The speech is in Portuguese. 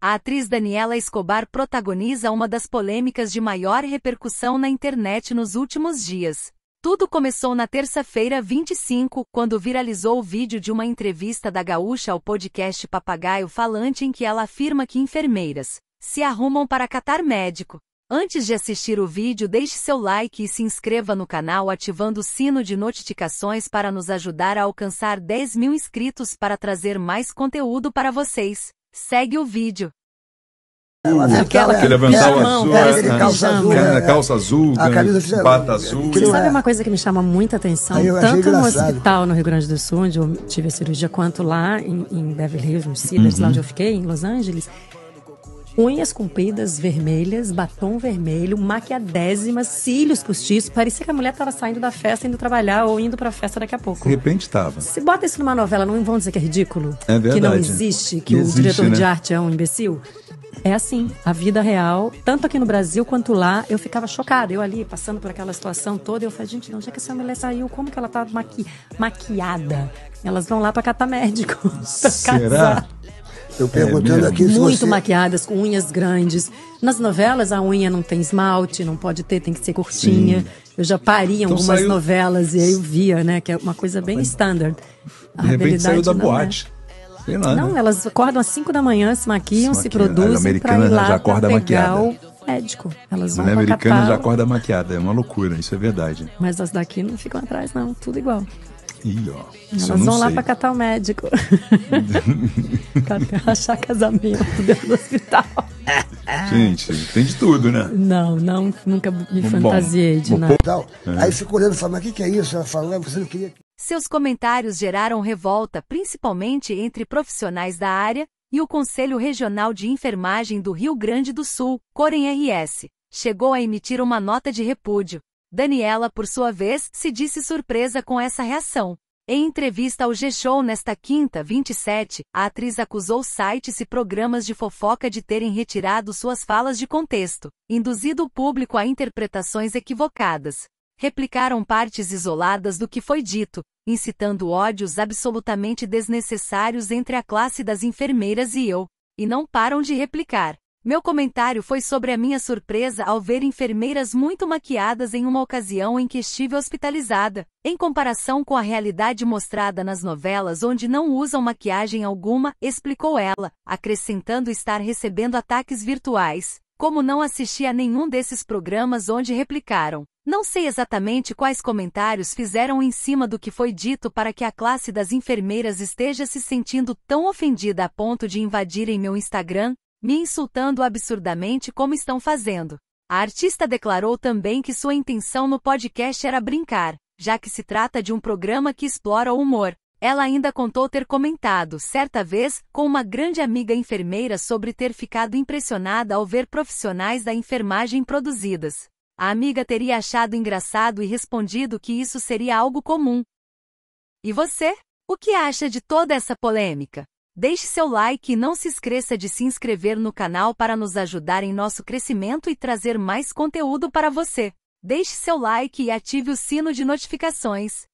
A atriz Daniela Escobar protagoniza uma das polêmicas de maior repercussão na internet nos últimos dias. Tudo começou na terça-feira 25, quando viralizou o vídeo de uma entrevista da Gaúcha ao podcast Papagaio Falante em que ela afirma que enfermeiras se arrumam para catar médico. Antes de assistir o vídeo, deixe seu like e se inscreva no canal ativando o sino de notificações para nos ajudar a alcançar 10 mil inscritos para trazer mais conteúdo para vocês. Segue o vídeo. Aquela, calça azul, pata azul, né? bata azul. Você sabe é. uma coisa que me chama muita atenção? Tanto no hospital no Rio Grande do Sul, onde eu tive a cirurgia, quanto lá em, Beverly Hills, no Cedars, lá uhum. onde eu fiquei, em Los Angeles, unhas compridas vermelhas, batom vermelho, maquiadésima, cílios postiços. Parecia que a mulher estava saindo da festa, indo trabalhar ou indo para a festa daqui a pouco. De repente estava. Se bota isso numa novela, não vão dizer que é ridículo? É verdade. Que não existe, que o diretor né? de arte é um imbecil? É assim, a vida real, tanto aqui no Brasil quanto lá, eu ficava chocada. Eu ali, passando por aquela situação toda, eu falei, gente, onde é que essa mulher saiu? Como que ela tá maqui maquiada? Elas vão lá para catar médico. pra Será? Casar. Eu é perguntando é aqui se Muito você... maquiadas, com unhas grandes. Nas novelas, a unha não tem esmalte, não pode ter, tem que ser curtinha. Sim. Eu já paria então, algumas saiu... novelas e aí eu via, né? Que é uma coisa bem standard. A De repente saiu da não é. boate. Sei lá, não, né? elas acordam às 5 da manhã, se maquiam, se, maquiam, produzem para ir lá já acorda pegar maquiada. médico. Elas vão é americana já acorda maquiada, é uma loucura, isso é verdade. Mas as daqui não ficam atrás não, tudo igual. Ih, ó. Elas vão sei. lá para catar o médico. para achar casamento dentro do hospital. Gente, tem de tudo, né? Não, não nunca me fantasiei de nada. é. Aí fico olhando e falo, mas o que, que é isso? Ela falou, você não queria. Seus comentários geraram revolta, principalmente entre profissionais da área e o Conselho Regional de Enfermagem do Rio Grande do Sul, Corem RS, chegou a emitir uma nota de repúdio, Daniela, por sua vez, se disse surpresa com essa reação. Em entrevista ao G-Show nesta quinta, 27, a atriz acusou sites e programas de fofoca de terem retirado suas falas de contexto, induzido o público a interpretações equivocadas. Replicaram partes isoladas do que foi dito, incitando ódios absolutamente desnecessários entre a classe das enfermeiras e eu, e não param de replicar. Meu comentário foi sobre a minha surpresa ao ver enfermeiras muito maquiadas em uma ocasião em que estive hospitalizada, em comparação com a realidade mostrada nas novelas onde não usam maquiagem alguma, explicou ela, acrescentando estar recebendo ataques virtuais, como não assisti a nenhum desses programas onde replicaram. Não sei exatamente quais comentários fizeram em cima do que foi dito para que a classe das enfermeiras esteja se sentindo tão ofendida a ponto de invadirem meu Instagram, me insultando absurdamente como estão fazendo. A artista declarou também que sua intenção no podcast era brincar, já que se trata de um programa que explora o humor. Ela ainda contou ter comentado, certa vez, com uma grande amiga enfermeira sobre ter ficado impressionada ao ver profissionais da enfermagem produzidas. A amiga teria achado engraçado e respondido que isso seria algo comum. E você? O que acha de toda essa polêmica? Deixe seu like e não se esqueça de se inscrever no canal para nos ajudar em nosso crescimento e trazer mais conteúdo para você. Deixe seu like e ative o sino de notificações.